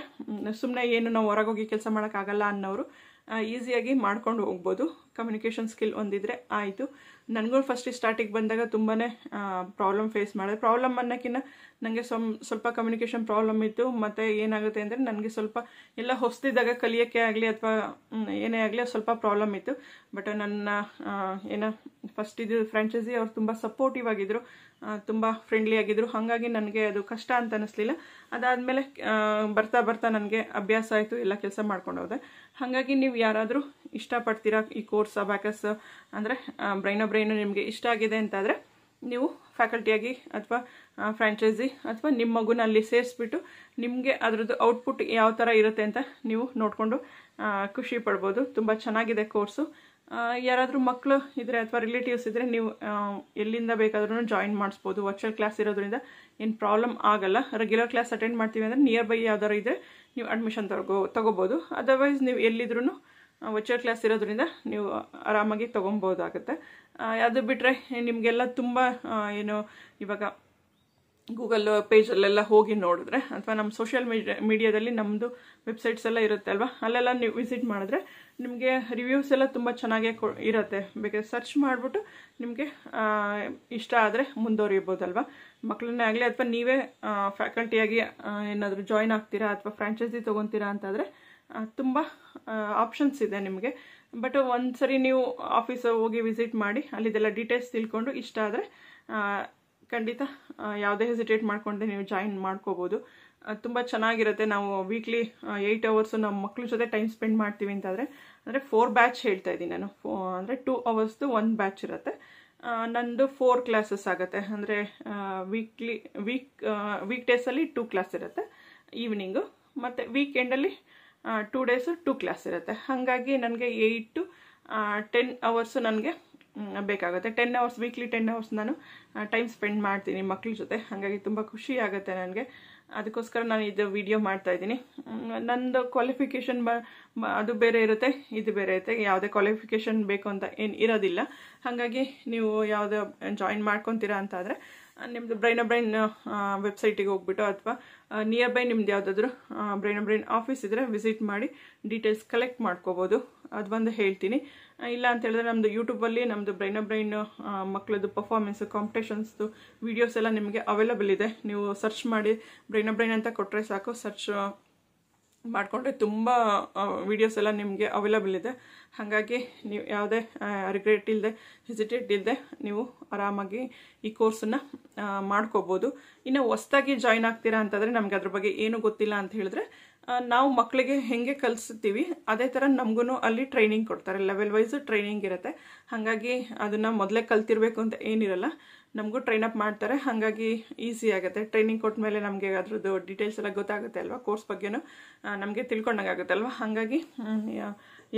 ಸುಮ್ಮನೆ ಏನು ನಾವು ಹೊರಗೋಗಿ ಕೆಲಸ ಮಾಡೋಕ್ಕಾಗಲ್ಲ ಅನ್ನೋರು ಈಸಿಯಾಗಿ ಮಾಡ್ಕೊಂಡು ಹೋಗ್ಬೋದು ಕಮ್ಯುನಿಕೇಷನ್ ಸ್ಕಿಲ್ ಒಂದಿದ್ರೆ ಆಯಿತು ನನಗೂ ಫಸ್ಟ್ ಸ್ಟಾರ್ಟಿಗೆ ಬಂದಾಗ ತುಂಬಾ ಪ್ರಾಬ್ಲಮ್ ಫೇಸ್ ಮಾಡಿದೆ ಪ್ರಾಬ್ಲಮ್ ಅನ್ನೋಕ್ಕಿಂತ ನನಗೆ ಸ್ವಲ್ಪ ಕಮ್ಯುನಿಕೇಷನ್ ಪ್ರಾಬ್ಲಮ್ ಇತ್ತು ಮತ್ತು ಏನಾಗುತ್ತೆ ಅಂದರೆ ನನಗೆ ಸ್ವಲ್ಪ ಎಲ್ಲ ಹೊಸದಿದ್ದಾಗ ಕಲಿಯೋಕ್ಕೆ ಆಗಲಿ ಅಥವಾ ಏನೇ ಆಗಲಿ ಸ್ವಲ್ಪ ಪ್ರಾಬ್ಲಮ್ ಇತ್ತು ಬಟ್ ನನ್ನ ಏನೋ ಫಸ್ಟ್ ಇದು ಫ್ರಾಂಚೈಸಿ ಅವ್ರು ತುಂಬ ಸಪೋರ್ಟಿವ್ ಆಗಿದ್ದರು ತುಂಬ ಫ್ರೆಂಡ್ಲಿ ಆಗಿದ್ರು ಹಾಗಾಗಿ ನನಗೆ ಅದು ಕಷ್ಟ ಅಂತ ಅನ್ನಿಸ್ಲಿಲ್ಲ ಅದಾದಮೇಲೆ ಬರ್ತಾ ಬರ್ತಾ ನನಗೆ ಅಭ್ಯಾಸ ಆಯಿತು ಎಲ್ಲ ಕೆಲಸ ಮಾಡ್ಕೊಂಡು ಹೋದೆ ಹಾಗಾಗಿ ನೀವು ಯಾರಾದರೂ ಇಷ್ಟಪಡ್ತೀರಾ ಈ ಕೋರ್ಸ್ ಬ್ಯಾಕಸ್ ಅಂದರೆ ಬ್ರೈನೋ ಬ್ರೈನು ನಿಮಗೆ ಇಷ್ಟ ಆಗಿದೆ ಅಂತಾದರೆ ನೀವು ಫ್ಯಾಕಲ್ಟಿಯಾಗಿ ಅಥವಾ ಫ್ರ್ಯಾಂಚೈಸಿ ಅಥವಾ ನಿಮ್ಮ ಮಗುನ ಅಲ್ಲಿ ಸೇರಿಸ್ಬಿಟ್ಟು ನಿಮಗೆ ಅದರದ್ದು ಔಟ್ಪುಟ್ ಯಾವ ಥರ ಇರುತ್ತೆ ಅಂತ ನೀವು ನೋಡಿಕೊಂಡು ಖುಷಿ ಪಡ್ಬೋದು ತುಂಬ ಚೆನ್ನಾಗಿದೆ ಕೋರ್ಸು ಯಾರಾದರೂ ಮಕ್ಕಳು ಇದ್ದರೆ ಅಥವಾ ರಿಲೇಟಿವ್ಸ್ ಇದ್ದರೆ ನೀವು ಎಲ್ಲಿಂದ ಬೇಕಾದ್ರೂ ಜಾಯಿನ್ ಮಾಡಿಸ್ಬೋದು ವರ್ಚುವಲ್ ಕ್ಲಾಸ್ ಇರೋದ್ರಿಂದ ಏನು ಪ್ರಾಬ್ಲಮ್ ಆಗಲ್ಲ ರೆಗ್ಯುಲರ್ ಕ್ಲಾಸ್ ಅಟೆಂಡ್ ಮಾಡ್ತೀವಿ ಅಂದರೆ ನಿಯರ್ ಬೈ ಯಾವ್ದಾರು ಇದ್ದರೆ ನೀವು ಅಡ್ಮಿಷನ್ ತಗೋ ತೊಗೋಬೋದು ಅದರ್ವೈಸ್ ನೀವು ಎಲ್ಲಿದ್ರೂ ವರ್ಚುವಲ್ ಕ್ಲಾಸ್ ಇರೋದ್ರಿಂದ ನೀವು ಆರಾಮಾಗಿ ತೊಗೊಬೋದಾಗುತ್ತೆ ಅದು ಬಿಟ್ಟರೆ ನಿಮಗೆಲ್ಲ ತುಂಬ ಏನು ಇವಾಗ ಗೂಗಲ್ ಪೇಜಲ್ಲೆಲ್ಲ ಹೋಗಿ ನೋಡಿದ್ರೆ ಅಥವಾ ನಮ್ಮ ಸೋಷಿಯಲ್ ಮೀಡಿಯಾ ಮೀಡಿಯಾದಲ್ಲಿ ನಮ್ಮದು ವೆಬ್ಸೈಟ್ಸ್ ಎಲ್ಲ ಇರುತ್ತೆ ಅಲ್ವಾ ಅಲ್ಲೆಲ್ಲ ನೀವು ವಿಸಿಟ್ ಮಾಡಿದ್ರೆ ನಿಮಗೆ ರಿವ್ಯೂಸ್ ಎಲ್ಲ ತುಂಬ ಚೆನ್ನಾಗೇ ಕೊ ಇರುತ್ತೆ ಬೇಕೆ ಸರ್ಚ್ ಮಾಡಿಬಿಟ್ಟು ನಿಮಗೆ ಇಷ್ಟ ಆದರೆ ಮುಂದುವರಿಬೋದಲ್ವಾ ಮಕ್ಕಳನ್ನೇ ಆಗಲಿ ಅಥವಾ ನೀವೇ ಫ್ಯಾಕಲ್ಟಿಯಾಗಿ ಏನಾದರೂ ಜಾಯ್ನ್ ಆಗ್ತೀರಾ ಅಥವಾ ಫ್ರಾಂಚೈಸಿ ತೊಗೊತೀರಾ ಅಂತಾದರೆ ತುಂಬ ಆಪ್ಷನ್ಸ್ ಇದೆ ನಿಮಗೆ ಬಟ್ ಒಂದು ಸರಿ ನೀವು ಆಫೀಸ್ ಹೋಗಿ ವಿಸಿಟ್ ಮಾಡಿ ಅಲ್ಲಿದೆಲ್ಲ ಡೀಟೇಲ್ಸ್ ತಿಳ್ಕೊಂಡು ಇಷ್ಟ ಆದರೆ ಖಂಡಿತ ಯಾವುದೇ ಹೆಸಿಟೇಟ್ ಮಾಡ್ಕೊಂಡೆ ನೀವು ಜಾಯಿನ್ ಮಾಡ್ಕೋಬೋದು ತುಂಬ ಚೆನ್ನಾಗಿರುತ್ತೆ ನಾವು ವೀಕ್ಲಿ ಏಯ್ಟ್ ಅವರ್ಸು ನಮ್ಮ ಮಕ್ಕಳ ಜೊತೆ ಟೈಮ್ ಸ್ಪೆಂಡ್ ಮಾಡ್ತೀವಿ ಅಂತಂದರೆ ಅಂದರೆ ಫೋರ್ ಬ್ಯಾಚ್ ಹೇಳ್ತಾ ಇದ್ದೀನಿ ನಾನು ಫೋ ಅಂದರೆ ಟೂ ಅವರ್ಸ್ದು ಒನ್ ಬ್ಯಾಚ್ ಇರುತ್ತೆ ನಂದು ಫೋರ್ ಕ್ಲಾಸಸ್ ಆಗುತ್ತೆ ಅಂದರೆ ವೀಕ್ಲಿ ವೀಕ್ ವೀಕ್ ಡೇಸಲ್ಲಿ ಟೂ ಕ್ಲಾಸ್ ಇರುತ್ತೆ ಈವ್ನಿಂಗು ಮತ್ತು ವೀಕೆಂಡಲ್ಲಿ ಟೂ ಡೇಸು ಟೂ ಕ್ಲಾಸ್ ಇರುತ್ತೆ ಹಾಗಾಗಿ ನನಗೆ ಏಯ್ಟ್ ಟು ಟೆನ್ ಅವರ್ಸು ನನಗೆ ಬೇಕಾಗುತ್ತೆ ten hours weekly ten hours ನಾನು ಟೈಮ್ ಸ್ಪೆಂಡ್ ಮಾಡ್ತೀನಿ ಮಕ್ಳ ಜೊತೆ ಹಾಗಾಗಿ ತುಂಬ ಖುಷಿ ಆಗುತ್ತೆ ನನಗೆ ಅದಕ್ಕೋಸ್ಕರ ನಾನು ಇದು ವಿಡಿಯೋ ಇದ್ದೀನಿ ನಂದು ಕ್ವಾಲಿಫಿಕೇಷನ್ ಬ ಅದು ಬೇರೆ ಇರುತ್ತೆ ಇದು ಬೇರೆ ಇರುತ್ತೆ ಯಾವುದೇ ಕ್ವಾಲಿಫಿಕೇಷನ್ ಬೇಕು ಅಂತ ಏನು ಇರೋದಿಲ್ಲ ಹಾಗಾಗಿ ನೀವು ಯಾವುದೋ ಜಾಯಿನ್ ಮಾಡ್ಕೊತೀರಾ ಅಂತಾದರೆ ನಿಮ್ಮದು ಬ್ರೈನ್ ಬ್ರೈನ್ ವೆಬ್ಸೈಟಿಗೆ ಹೋಗ್ಬಿಟ್ಟು ಅಥವಾ ನಿಯರ್ ಬೈ ನಿಮ್ದು ಯಾವುದಾದ್ರೂ ಬ್ರೈನ್ ಬ್ರೈನ್ ಆಫೀಸ್ ಇದ್ದರೆ ವಿಸಿಟ್ ಮಾಡಿ ಡೀಟೇಲ್ಸ್ ಕಲೆಕ್ಟ್ ಮಾಡ್ಕೋಬೋದು ಅದು ಬಂದು ಹೇಳ್ತೀನಿ ಇಲ್ಲ ಅಂತ ಹೇಳಿದ್ರೆ ನಮ್ಮದು ಯೂಟ್ಯೂಬಲ್ಲಿ ನಮ್ಮದು ಬ್ರೈನ ಬ್ರೈನ್ ಮಕ್ಕಳದ್ದು ಪರ್ಫಾರ್ಮೆನ್ಸ್ ಕಾಂಪಿಟೇಷನ್ಸ್ದು ವೀಡಿಯೋಸ್ ಎಲ್ಲ ನಿಮಗೆ ಅವೈಲಬಲ್ ಇದೆ ನೀವು ಸರ್ಚ್ ಮಾಡಿ ಬ್ರೈನ್ ಬ್ರೈನ್ ಅಂತ ಕೊಟ್ಟರೆ ಸಾಕು ಸರ್ಚ್ ಮಾಡಿಕೊಂಡ್ರೆ ತುಂಬ ವೀಡಿಯೋಸ್ ಎಲ್ಲ ನಿಮಗೆ ಅವೈಲಬಲ್ ಇದೆ ಹಾಗಾಗಿ ನೀವು ಯಾವುದೇ ರಿಗ್ರೆಟ್ ಇಲ್ಲದೆ ಹೆಸಿಟೇಟ್ ಇಲ್ಲದೆ ನೀವು ಆರಾಮಾಗಿ ಈ ಕೋರ್ಸನ್ನು ಮಾಡ್ಕೋಬೋದು ಇನ್ನು ಹೊಸ್ದಾಗಿ ಜಾಯ್ನ್ ಆಗ್ತೀರಾ ಅಂತಂದರೆ ನಮಗೆ ಅದ್ರ ಬಗ್ಗೆ ಏನೂ ಗೊತ್ತಿಲ್ಲ ಅಂತ ಹೇಳಿದ್ರೆ ನಾವು ಮಕ್ಕಳಿಗೆ ಹೆಂಗೆ ಕಲಿಸ್ತೀವಿ ಅದೇ ಥರ ನಮಗೂ ಅಲ್ಲಿ ಟ್ರೈನಿಂಗ್ ಕೊಡ್ತಾರೆ ಲೆವೆಲ್ ವೈಸು ಟ್ರೈನಿಂಗ್ ಇರುತ್ತೆ ಹಾಗಾಗಿ ಅದನ್ನು ಮೊದಲೇ ಕಲ್ತಿರಬೇಕು ಅಂತ ಏನಿರಲ್ಲ ನಮಗೂ ಟ್ರೈನ್ ಅಪ್ ಮಾಡ್ತಾರೆ ಹಾಗಾಗಿ ಈಸಿ ಆಗುತ್ತೆ ಟ್ರೈನಿಂಗ್ ಕೊಟ್ಟ ಮೇಲೆ ನಮಗೆ ಅದ್ರದ್ದು ಡೀಟೇಲ್ಸ್ ಎಲ್ಲ ಗೊತ್ತಾಗುತ್ತೆ ಅಲ್ವಾ ಕೋರ್ಸ್ ಬಗ್ಗೆನೂ ನಮಗೆ ತಿಳ್ಕೊಂಡಂಗೆ ಆಗುತ್ತೆ ಅಲ್ವಾ ಹಾಗಾಗಿ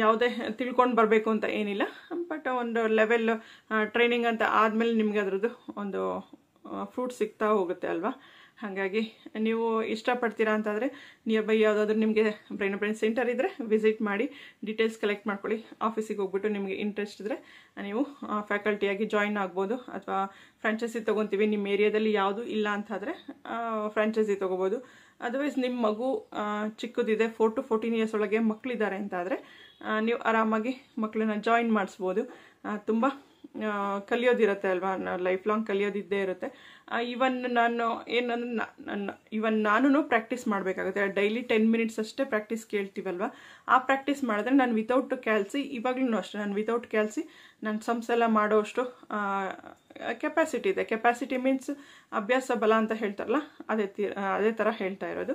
ಯಾವುದೇ ತಿಳ್ಕೊಂಡು ಬರಬೇಕು ಅಂತ ಏನಿಲ್ಲ ಬಟ್ ಒಂದು ಲೆವೆಲ್ ಟ್ರೈನಿಂಗ್ ಅಂತ ಆದಮೇಲೆ ನಿಮಗೆ ಅದ್ರದ್ದು ಒಂದು ಫ್ರೂಟ್ ಸಿಗ್ತಾ ಹೋಗುತ್ತೆ ಅಲ್ವಾ ಹಾಗಾಗಿ ನೀವು ಇಷ್ಟಪಡ್ತೀರಾ ಅಂತಂದರೆ ನಿಯರ್ ಬೈ ಯಾವುದಾದ್ರೂ ನಿಮಗೆ ಬ್ರೈನ್ ಬ್ರೈನ್ ಸೆಂಟರ್ ಇದ್ದರೆ ವಿಸಿಟ್ ಮಾಡಿ ಡೀಟೇಲ್ಸ್ ಕಲೆಕ್ಟ್ ಮಾಡ್ಕೊಳ್ಳಿ ಆಫೀಸಿಗೆ ಹೋಗ್ಬಿಟ್ಟು ನಿಮಗೆ ಇಂಟ್ರೆಸ್ಟ್ ಇದ್ದರೆ ನೀವು ಫ್ಯಾಕಲ್ಟಿಯಾಗಿ ಜಾಯಿನ್ ಆಗ್ಬೋದು ಅಥವಾ ಫ್ರಾಂಚೈಸಿ ತೊಗೊತೀವಿ ನಿಮ್ಮ ಏರಿಯಾದಲ್ಲಿ ಯಾವುದು ಇಲ್ಲ ಅಂತಾದರೆ ಫ್ರಾಂಚೈಸಿ ತೊಗೋಬೋದು ಅದರ್ವೈಸ್ ನಿಮ್ಮ ಮಗು ಚಿಕ್ಕದಿದೆ ಫೋರ್ ಟು ಫೋರ್ಟೀನ್ ಇಯರ್ಸ್ ಒಳಗೆ ಮಕ್ಕಳಿದ್ದಾರೆ ಅಂತಾದರೆ ನೀವು ಆರಾಮಾಗಿ ಮಕ್ಕಳನ್ನ ಜಾಯಿನ್ ಮಾಡಿಸ್ಬೋದು ತುಂಬ ಕಲಿಯೋದಿರತ್ತೆ ಅಲ್ವಾ ಲೈಫ್ ಲಾಂಗ್ ಕಲಿಯೋದಿದ್ದೇ ಇರುತ್ತೆ ಇವನ್ ನಾನು ಏನಂದ್ರೆ ನನ್ನ ಇವನ್ ನಾನು ಪ್ರಾಕ್ಟೀಸ್ ಮಾಡಬೇಕಾಗುತ್ತೆ ಡೈಲಿ ಟೆನ್ ಮಿನಿಟ್ಸ್ ಅಷ್ಟೇ ಪ್ರಾಕ್ಟೀಸ್ ಕೇಳ್ತೀವಲ್ವಾ ಆ ಪ್ರಾಕ್ಟೀಸ್ ಮಾಡಿದ್ರೆ ನಾನು ವಿತೌಟ್ ಕ್ಯಾಲ್ಸಿ ಇವಾಗ್ಲೂ ಅಷ್ಟೇ ನಾನು ವಿತೌಟ್ ಕ್ಯಾಲ್ಸಿ ನನ್ನ ಸಂಸ್ ಎಲ್ಲ ಅಷ್ಟು ಕೆಪಾಸಿಟಿ ಇದೆ ಕೆಪಾಸಿಟಿ ಮೀನ್ಸ್ ಅಭ್ಯಾಸ ಬಲ ಅಂತ ಹೇಳ್ತಾರಲ್ಲ ಅದೇ ಅದೇ ಥರ ಹೇಳ್ತಾ ಇರೋದು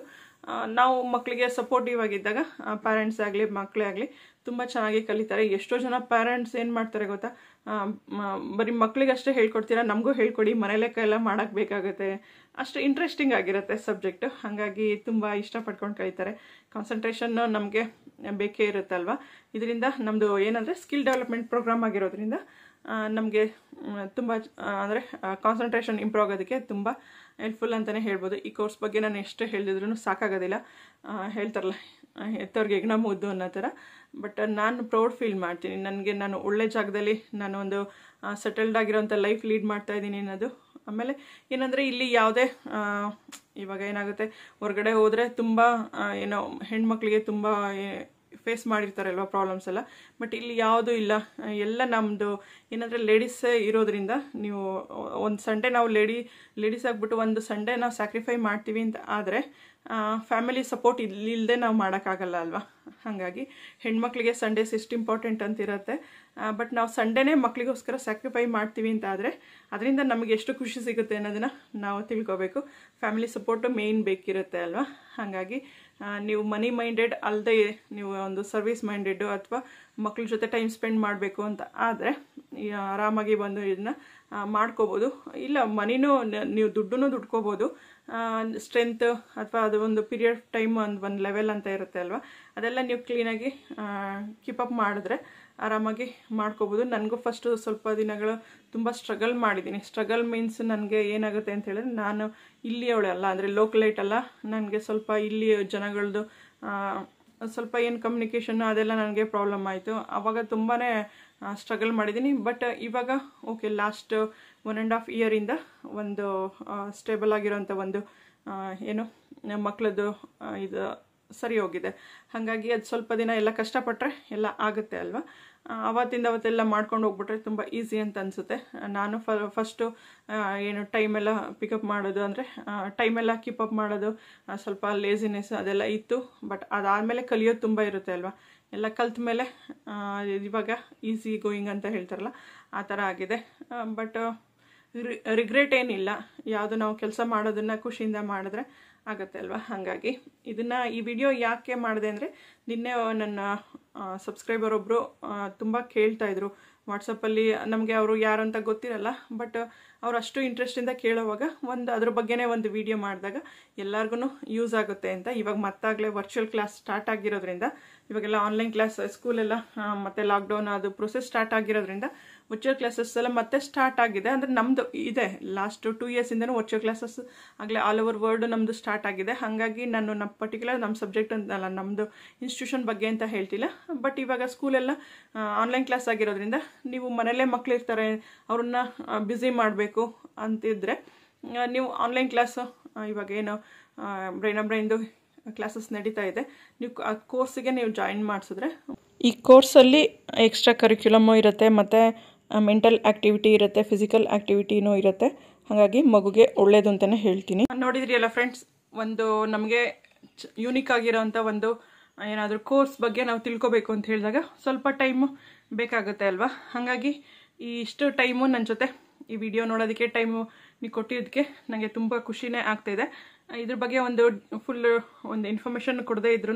ನಾವು ಮಕ್ಕಳಿಗೆ ಸಪೋರ್ಟಿವ್ ಆಗಿದ್ದಾಗ ಪ್ಯಾರೆಂಟ್ಸ್ ಆಗಲಿ ಮಕ್ಕಳೇ ಆಗಲಿ ತುಂಬ ಚೆನ್ನಾಗಿ ಕಲಿತಾರೆ ಎಷ್ಟೋ ಜನ ಪ್ಯಾರೆಂಟ್ಸ್ ಏನು ಮಾಡ್ತಾರೆ ಗೊತ್ತಾ ಬರೀ ಮಕ್ಕಳಿಗಷ್ಟೇ ಹೇಳ್ಕೊಡ್ತೀರಾ ನಮಗೂ ಹೇಳ್ಕೊಡಿ ಲೆಕ್ಕ ಎಲ್ಲ ಮಾಡೋಕ್ಕೆ ಬೇಕಾಗುತ್ತೆ ಅಷ್ಟು ಇಂಟ್ರೆಸ್ಟಿಂಗ್ ಆಗಿರುತ್ತೆ ಸಬ್ಜೆಕ್ಟು ಹಾಗಾಗಿ ತುಂಬ ಇಷ್ಟಪಡ್ಕೊಂಡು ಕಲಿತಾರೆ ಕಾನ್ಸಂಟ್ರೇಷನ್ನು ನಮಗೆ ಬೇಕೇ ಇರುತ್ತಲ್ವ ಇದರಿಂದ ನಮ್ಮದು ಏನಂದರೆ ಸ್ಕಿಲ್ ಡೆವಲಪ್ಮೆಂಟ್ ಪ್ರೋಗ್ರಾಮ್ ಆಗಿರೋದ್ರಿಂದ ನಮಗೆ ತುಂಬ ಅಂದರೆ ಕಾನ್ಸಂಟ್ರೇಷನ್ ಇಂಪ್ರೂವ್ ಆಗೋದಕ್ಕೆ ತುಂಬ ಹೆಲ್ಪ್ಫುಲ್ ಅಂತಲೇ ಹೇಳ್ಬೋದು ಈ ಕೋರ್ಸ್ ಬಗ್ಗೆ ನಾನು ಎಷ್ಟು ಹೇಳಿದ್ರು ಸಾಕಾಗೋದಿಲ್ಲ ಹೇಳ್ತಾರಲ್ಲ ಎತ್ತವ್ರಿಗೆ ಹೆಗ್ಣ ಮುದ್ದು ಅನ್ನೋ ಥರ ಬಟ್ ನಾನು ಪ್ರೌಡ್ ಫೀಲ್ ಮಾಡ್ತೀನಿ ನನಗೆ ನಾನು ಒಳ್ಳೆ ಜಾಗದಲ್ಲಿ ನಾನು ಒಂದು ಸೆಟಲ್ಡ್ ಆಗಿರೋಂಥ ಲೈಫ್ ಲೀಡ್ ಮಾಡ್ತಾ ಇದ್ದೀನಿ ಅನ್ನೋದು ಆಮೇಲೆ ಏನಂದರೆ ಇಲ್ಲಿ ಯಾವುದೇ ಇವಾಗ ಏನಾಗುತ್ತೆ ಹೊರಗಡೆ ಹೋದರೆ ತುಂಬ ಏನೋ ಹೆಣ್ಮಕ್ಳಿಗೆ ತುಂಬ ಫೇಸ್ ಮಾಡಿರ್ತಾರೆ ಅಲ್ವಾ ಪ್ರಾಬ್ಲಮ್ಸ್ ಎಲ್ಲ ಬಟ್ ಇಲ್ಲಿ ಯಾವುದೂ ಇಲ್ಲ ಎಲ್ಲ ನಮ್ಮದು ಏನಂದರೆ ಲೇಡೀಸೇ ಇರೋದ್ರಿಂದ ನೀವು ಒಂದು ಸಂಡೇ ನಾವು ಲೇಡಿ ಲೇಡೀಸ್ ಆಗಿಬಿಟ್ಟು ಒಂದು ಸಂಡೇ ನಾವು ಸ್ಯಾಕ್ರಿಫೈ ಮಾಡ್ತೀವಿ ಅಂತ ಆದರೆ ಫ್ಯಾಮಿಲಿ ಸಪೋರ್ಟ್ ಇಲ್ಲದೆ ನಾವು ಮಾಡೋಕ್ಕಾಗಲ್ಲ ಅಲ್ವಾ ಹಾಗಾಗಿ ಹೆಣ್ಮಕ್ಳಿಗೆ ಸಂಡೇಸ್ ಎಷ್ಟು ಇಂಪಾರ್ಟೆಂಟ್ ಅಂತಿರುತ್ತೆ ಬಟ್ ನಾವು ಸಂಡೇನೇ ಮಕ್ಕಳಿಗೋಸ್ಕರ ಸ್ಯಾಕ್ರಿಫೈ ಮಾಡ್ತೀವಿ ಅಂತ ಆದರೆ ಅದರಿಂದ ನಮಗೆ ಎಷ್ಟು ಖುಷಿ ಸಿಗುತ್ತೆ ಅನ್ನೋದನ್ನು ನಾವು ತಿಳ್ಕೋಬೇಕು ಫ್ಯಾಮಿಲಿ ಸಪೋರ್ಟು ಮೇಯ್ನ್ ಬೇಕಿರುತ್ತೆ ಅಲ್ವಾ ಹಾಗಾಗಿ ನೀವು ಮನಿ ಮೈಂಡೆಡ್ ಅಲ್ಲದೆ ನೀವು ಒಂದು ಸರ್ವಿಸ್ ಮೈಂಡೆಡ್ ಅಥವಾ ಮಕ್ಕಳ ಜೊತೆ ಟೈಮ್ ಸ್ಪೆಂಡ್ ಮಾಡಬೇಕು ಅಂತ ಆದರೆ ಆರಾಮಾಗಿ ಬಂದು ಇದನ್ನ ಮಾಡ್ಕೋಬೋದು ಇಲ್ಲ ಮನಿನೂ ನೀವು ದುಡ್ಡು ದುಡ್ಕೋಬೋದು ಸ್ಟ್ರೆಂತ್ ಅಥವಾ ಅದು ಒಂದು ಪೀರಿಯಡ್ ಟೈಮ್ ಒಂದು ಒಂದು ಲೆವೆಲ್ ಅಂತ ಇರುತ್ತೆ ಅಲ್ವಾ ಅದೆಲ್ಲ ನೀವು ಕ್ಲೀನಾಗಿ ಕೀಪಪ್ ಮಾಡಿದ್ರೆ ಆರಾಮಾಗಿ ಮಾಡ್ಕೋಬೋದು ನನಗೂ ಫಸ್ಟು ಸ್ವಲ್ಪ ದಿನಗಳು ತುಂಬ ಸ್ಟ್ರಗಲ್ ಮಾಡಿದ್ದೀನಿ ಸ್ಟ್ರಗಲ್ ಮೀನ್ಸ್ ನನಗೆ ಏನಾಗುತ್ತೆ ಅಂತ ಹೇಳಿದ್ರೆ ನಾನು ಅಲ್ಲ ಅಂದರೆ ಲೋಕಲೈಟ್ ಅಲ್ಲ ನನಗೆ ಸ್ವಲ್ಪ ಇಲ್ಲಿ ಜನಗಳದ್ದು ಸ್ವಲ್ಪ ಏನು ಕಮ್ಯುನಿಕೇಷನ್ ಅದೆಲ್ಲ ನನಗೆ ಪ್ರಾಬ್ಲಮ್ ಆಯಿತು ಆವಾಗ ತುಂಬಾ ಸ್ಟ್ರಗಲ್ ಮಾಡಿದ್ದೀನಿ ಬಟ್ ಇವಾಗ okay last one and half ಇಯರಿಂದ ಒಂದು ಸ್ಟೇಬಲ್ ಆಗಿರೋಂಥ ಒಂದು ಏನು ಮಕ್ಕಳದ್ದು ಇದು ಸರಿ ಹೋಗಿದೆ ಹಾಗಾಗಿ ಅದು ಸ್ವಲ್ಪ ದಿನ ಎಲ್ಲ ಕಷ್ಟಪಟ್ಟರೆ ಎಲ್ಲ ಆಗುತ್ತೆ ಅಲ್ವಾ ಅವತ್ತಿಂದ ಅವತ್ತೆಲ್ಲ ಮಾಡ್ಕೊಂಡು ಹೋಗ್ಬಿಟ್ರೆ ತುಂಬ ಈಸಿ ಅಂತ ಅನಿಸುತ್ತೆ ನಾನು ಫ ಫಸ್ಟು ಏನು ಟೈಮೆಲ್ಲ ಪಿಕಪ್ ಮಾಡೋದು ಅಂದರೆ ಟೈಮೆಲ್ಲ ಕೀಪಪ್ ಮಾಡೋದು ಸ್ವಲ್ಪ ಲೇಸಿನೆಸ್ ಅದೆಲ್ಲ ಇತ್ತು ಬಟ್ ಅದಾದಮೇಲೆ ಕಲಿಯೋದು ತುಂಬ ಇರುತ್ತೆ ಅಲ್ವಾ ಎಲ್ಲ ಕಲ್ತ ಮೇಲೆ ಇವಾಗ ಈಸಿ ಗೋಯಿಂಗ್ ಅಂತ ಹೇಳ್ತಾರಲ್ಲ ಆ ಥರ ಆಗಿದೆ ಬಟ್ ರಿಗ್ರೆಟ್ ಏನಿಲ್ಲ ಯಾವುದು ನಾವು ಕೆಲಸ ಮಾಡೋದನ್ನು ಖುಷಿಯಿಂದ ಮಾಡಿದ್ರೆ ಆಗತ್ತೆ ಅಲ್ವಾ ಹಾಗಾಗಿ ಇದನ್ನು ಈ ವಿಡಿಯೋ ಯಾಕೆ ಮಾಡಿದೆ ಅಂದರೆ ನಿನ್ನೆ ನನ್ನ ಸಬ್ಸ್ಕ್ರೈಬರ್ ಒಬ್ಬರು ತುಂಬ ಕೇಳ್ತಾಯಿದ್ರು ವಾಟ್ಸಪ್ಪಲ್ಲಿ ನಮಗೆ ಅವರು ಯಾರು ಅಂತ ಗೊತ್ತಿರಲ್ಲ ಬಟ್ ಅವ್ರು ಅಷ್ಟು ಇಂಟ್ರೆಸ್ಟಿಂದ ಕೇಳೋವಾಗ ಒಂದು ಅದ್ರ ಬಗ್ಗೆನೇ ಒಂದು ವಿಡಿಯೋ ಮಾಡಿದಾಗ ಎಲ್ಲರಿಗೂ ಯೂಸ್ ಆಗುತ್ತೆ ಅಂತ ಇವಾಗ ಮತ್ತಾಗಲೇ ವರ್ಚುವಲ್ ಕ್ಲಾಸ್ ಸ್ಟಾರ್ಟ್ ಆಗಿರೋದ್ರಿಂದ ಇವಾಗೆಲ್ಲ ಆನ್ಲೈನ್ ಕ್ಲಾಸ್ ಸ್ಕೂಲೆಲ್ಲ ಮತ್ತು ಲಾಕ್ಡೌನ್ ಅದು ಪ್ರೊಸೆಸ್ ಸ್ಟಾರ್ಟ್ ಆಗಿರೋದ್ರಿಂದ ವರ್ಚುವಲ್ ಕ್ಲಾಸಸ್ ಎಲ್ಲ ಮತ್ತೆ ಸ್ಟಾರ್ಟ್ ಆಗಿದೆ ಅಂದ್ರೆ ನಮ್ದು ಇದೆ ಲಾಸ್ಟ್ ಟೂ ಇಂದ ವರ್ಚುವಲ್ ಕ್ಲಾಸಸ್ ಆಗಲೇ ಆಲ್ ಓವರ್ ವರ್ಲ್ಡ್ ನಮ್ದು ಸ್ಟಾರ್ಟ್ ಆಗಿದೆ ಹಾಗಾಗಿ ನಾನು ನಮ್ಮ ಪರ್ಟಿಕ್ಯುಲರ್ ನಮ್ಮ ಸಬ್ಜೆಕ್ಟ್ ಅಲ್ಲ ನಮ್ದು ಇನ್ಸ್ಟಿಟ್ಯೂಷನ್ ಬಗ್ಗೆ ಅಂತ ಹೇಳ್ತಿಲ್ಲ ಬಟ್ ಇವಾಗ ಎಲ್ಲ ಆನ್ಲೈನ್ ಕ್ಲಾಸ್ ಆಗಿರೋದ್ರಿಂದ ನೀವು ಮನೆಯಲ್ಲೇ ಇರ್ತಾರೆ ಅವ್ರನ್ನ ಬ್ಯುಸಿ ಮಾಡಬೇಕು ಅಂತಿದ್ರೆ ನೀವು ಆನ್ಲೈನ್ ಕ್ಲಾಸ್ ಇವಾಗ ಏನು ಬ್ರೈನ್ ಬ್ರೈನ್ದು ಕ್ಲಾಸಸ್ ನಡೀತಾ ಇದೆ ನೀವು ಆ ಕೋರ್ಸಿಗೆ ನೀವು ಜಾಯಿನ್ ಮಾಡಿಸಿದ್ರೆ ಈ ಕೋರ್ಸಲ್ಲಿ ಎಕ್ಸ್ಟ್ರಾ ಕರಿಕ್ಯುಲಮು ಇರುತ್ತೆ ಮತ್ತು ಮೆಂಟಲ್ ಆಕ್ಟಿವಿಟಿ ಇರುತ್ತೆ ಫಿಸಿಕಲ್ ಆಕ್ಟಿವಿಟಿನೂ ಇರುತ್ತೆ ಹಾಗಾಗಿ ಮಗುಗೆ ಒಳ್ಳೇದು ಅಂತಲೇ ಹೇಳ್ತೀನಿ ನೋಡಿದ್ರಿ ಎಲ್ಲ ಫ್ರೆಂಡ್ಸ್ ಒಂದು ನಮಗೆ ಯೂನಿಕ್ ಆಗಿರೋವಂಥ ಒಂದು ಏನಾದರೂ ಕೋರ್ಸ್ ಬಗ್ಗೆ ನಾವು ತಿಳ್ಕೊಬೇಕು ಅಂತ ಹೇಳಿದಾಗ ಸ್ವಲ್ಪ ಟೈಮು ಬೇಕಾಗುತ್ತೆ ಅಲ್ವಾ ಹಾಗಾಗಿ ಈ ಇಷ್ಟು ಟೈಮು ನನ್ನ ಜೊತೆ ಈ ವಿಡಿಯೋ ನೋಡೋದಕ್ಕೆ ಟೈಮು ನೀವು ಕೊಟ್ಟಿದ್ದಕ್ಕೆ ನನಗೆ ತುಂಬ ಖುಷಿನೇ ಆಗ್ತಾಯಿದೆ ಇದ್ರ ಬಗ್ಗೆ ಒಂದು ಫುಲ್ ಒಂದು ಇನ್ಫಾರ್ಮೇಷನ್ ಕೊಡದೇ ಇದ್ರೂ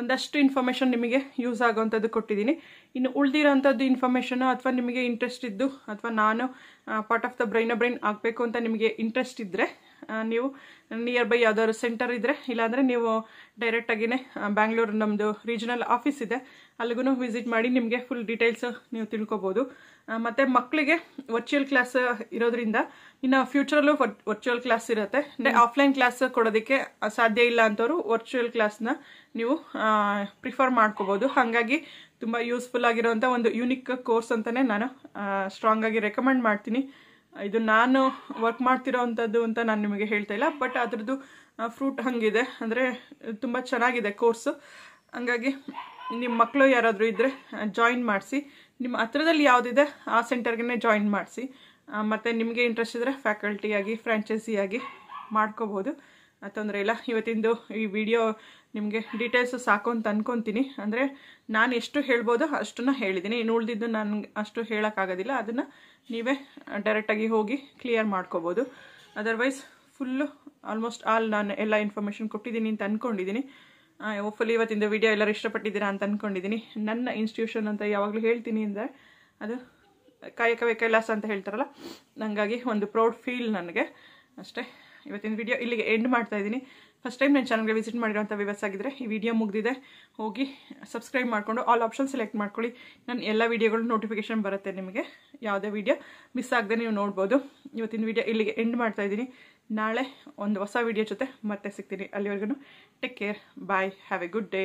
ಒಂದಷ್ಟು ಇನ್ಫಾರ್ಮೇಷನ್ ನಿಮಗೆ ಯೂಸ್ ಆಗೋವಂಥದ್ದು ಕೊಟ್ಟಿದ್ದೀನಿ ಇನ್ನು ಉಳಿದಿರೋಂಥದ್ದು ಇನ್ಫಾರ್ಮೇಷನ್ ಅಥವಾ ನಿಮಗೆ ಇಂಟ್ರೆಸ್ಟ್ ಇದ್ದು ಅಥವಾ ನಾನು part of the brain a brain ಆಗಬೇಕು ಅಂತ ನಿಮಗೆ ಇಂಟ್ರೆಸ್ಟ್ ಇದ್ದರೆ ನೀವು ನಿಯರ್ ಬೈ ಯಾವ್ದಾದ್ರು ಸೆಂಟರ್ ಇದ್ರೆ ಇಲ್ಲಾಂದರೆ ನೀವು ಡೈರೆಕ್ಟಾಗಿಯೇ ಬ್ಯಾಂಗ್ಳೂರ್ ನಮ್ಮದು ರೀಜನಲ್ ಆಫೀಸ್ ಇದೆ ಅಲ್ಲಿಗೂ ವಿಸಿಟ್ ಮಾಡಿ ನಿಮಗೆ ಫುಲ್ ಡೀಟೇಲ್ಸ್ ನೀವು ತಿಳ್ಕೊಬೋದು ಮತ್ತು ಮಕ್ಕಳಿಗೆ ವರ್ಚುವಲ್ ಕ್ಲಾಸ್ ಇರೋದ್ರಿಂದ ಇನ್ನು ಫ್ಯೂಚರಲ್ಲೂ ವರ್ಚುವಲ್ ಕ್ಲಾಸ್ ಇರುತ್ತೆ ಆಫ್ಲೈನ್ ಕ್ಲಾಸ್ ಕೊಡೋದಕ್ಕೆ ಸಾಧ್ಯ ಇಲ್ಲ ಅಂತವರು ವರ್ಚುವಲ್ ಕ್ಲಾಸ್ನ ನೀವು ಪ್ರಿಫರ್ ಮಾಡ್ಕೋಬೋದು ಹಾಗಾಗಿ ತುಂಬ ಯೂಸ್ಫುಲ್ ಆಗಿರೋಂಥ ಒಂದು ಯುನಿಕ್ ಕೋರ್ಸ್ ಅಂತಲೇ ನಾನು ಸ್ಟ್ರಾಂಗಾಗಿ ರೆಕಮೆಂಡ್ ಮಾಡ್ತೀನಿ ಇದು ನಾನು ವರ್ಕ್ ಮಾಡ್ತಿರೋ ಅಂಥದ್ದು ಅಂತ ನಾನು ನಿಮಗೆ ಹೇಳ್ತಾ ಇಲ್ಲ ಬಟ್ ಅದರದ್ದು ಫ್ರೂಟ್ ಹಂಗಿದೆ ಅಂದರೆ ತುಂಬ ಚೆನ್ನಾಗಿದೆ ಕೋರ್ಸು ಹಂಗಾಗಿ ನಿಮ್ಮ ಮಕ್ಕಳು ಯಾರಾದರೂ ಇದ್ದರೆ ಜಾಯಿನ್ ಮಾಡಿಸಿ ನಿಮ್ಮ ಹತ್ರದಲ್ಲಿ ಯಾವುದಿದೆ ಆ ಸೆಂಟರ್ಗೆ ಜಾಯಿನ್ ಮಾಡಿಸಿ ಮತ್ತು ನಿಮಗೆ ಇಂಟ್ರೆಸ್ಟ್ ಇದ್ದರೆ ಫ್ಯಾಕಲ್ಟಿಯಾಗಿ ಫ್ರ್ಯಾಂಚೈಸಿಯಾಗಿ ಮಾಡ್ಕೋಬೋದು ತೊಂದರೆ ಇಲ್ಲ ಇವತ್ತಿಂದು ಈ ವಿಡಿಯೋ ನಿಮಗೆ ಡೀಟೇಲ್ಸು ಸಾಕು ಅಂತ ಅಂದ್ಕೊತೀನಿ ಅಂದರೆ ನಾನು ಎಷ್ಟು ಹೇಳ್ಬೋದು ಅಷ್ಟನ್ನು ಹೇಳಿದ್ದೀನಿ ಇನ್ನು ಉಳಿದಿದ್ದು ನನಗೆ ಅಷ್ಟು ಹೇಳೋಕ್ಕಾಗೋದಿಲ್ಲ ಅದನ್ನು ನೀವೇ ಡೈರೆಕ್ಟಾಗಿ ಹೋಗಿ ಕ್ಲಿಯರ್ ಮಾಡ್ಕೋಬೋದು ಅದರ್ವೈಸ್ ಫುಲ್ಲು ಆಲ್ಮೋಸ್ಟ್ ಆಲ್ ನಾನು ಎಲ್ಲ ಇನ್ಫಾರ್ಮೇಷನ್ ಕೊಟ್ಟಿದ್ದೀನಿ ಅಂತ ಅಂದ್ಕೊಂಡಿದ್ದೀನಿ ಹೋಪ್ಫುಲಿ ಇವತ್ತಿಂದ ವಿಡಿಯೋ ಎಲ್ಲರೂ ಇಷ್ಟಪಟ್ಟಿದ್ದೀರಾ ಅಂತ ಅಂದ್ಕೊಂಡಿದ್ದೀನಿ ನನ್ನ ಇನ್ಸ್ಟಿಟ್ಯೂಷನ್ ಅಂತ ಯಾವಾಗಲೂ ಹೇಳ್ತೀನಿ ಅಂದರೆ ಅದು ಕಾಯಕವೇ ಕೈಲಾಸ ಅಂತ ಹೇಳ್ತಾರಲ್ಲ ನನಗಾಗಿ ಒಂದು ಪ್ರೌಡ್ ಫೀಲ್ ನನಗೆ ಅಷ್ಟೇ ಇವತ್ತಿನ ವಿಡಿಯೋ ಇಲ್ಲಿಗೆ ಎಂಡ್ ಮಾಡ್ತಾಯಿದ್ದೀನಿ ಫಸ್ಟ್ ಟೈಮ್ ನನ್ನ ಚಾನಲ್ಗೆ ವಿಸಿಟ್ ಮಾಡಿರೋಂಥ ವ್ಯವಸ್ಥೆ ಆಗಿದ್ರೆ ಈ ವಿಡಿಯೋ ಮುಗಿದಿದೆ ಹೋಗಿ ಸಬ್ಸ್ಕ್ರೈಬ್ ಮಾಡಿಕೊಂಡು ಆಲ್ ಆಪ್ಷನ್ ಸೆಲೆಕ್ಟ್ ಮಾಡ್ಕೊಳ್ಳಿ ನನ್ನ ಎಲ್ಲ ವೀಡಿಯೋಗಳು ನೋಟಿಫಿಕೇಶನ್ ಬರುತ್ತೆ ನಿಮಗೆ ಯಾವುದೇ ವೀಡಿಯೋ ಮಿಸ್ ಆಗದೆ ನೀವು ನೋಡ್ಬೋದು ಇವತ್ತಿನ ವಿಡಿಯೋ ಇಲ್ಲಿಗೆ ಎಂಡ್ ಮಾಡ್ತಾ ಇದ್ದೀನಿ ನಾಳೆ ಒಂದು ಹೊಸ ವೀಡಿಯೋ ಜೊತೆ ಮತ್ತೆ ಸಿಗ್ತೀನಿ ಅಲ್ಲಿವರೆಗೂ take care bye have a good day